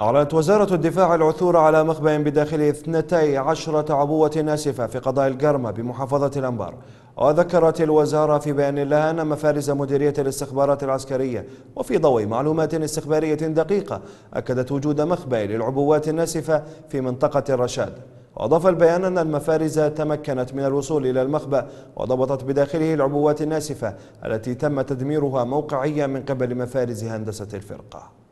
أعلنت وزارة الدفاع العثور على مخبأ بداخل 12 عبوة ناسفة في قضاء القرمة بمحافظة الأنبار وذكرت الوزارة في بيان لها أن مفارز مديرية الاستخبارات العسكرية وفي ضوء معلومات استخبارية دقيقة أكدت وجود مخبأ للعبوات الناسفة في منطقة الرشاد وأضاف البيان أن المفارز تمكنت من الوصول إلى المخبأ وضبطت بداخله العبوات الناسفة التي تم تدميرها موقعيا من قبل مفارز هندسة الفرقة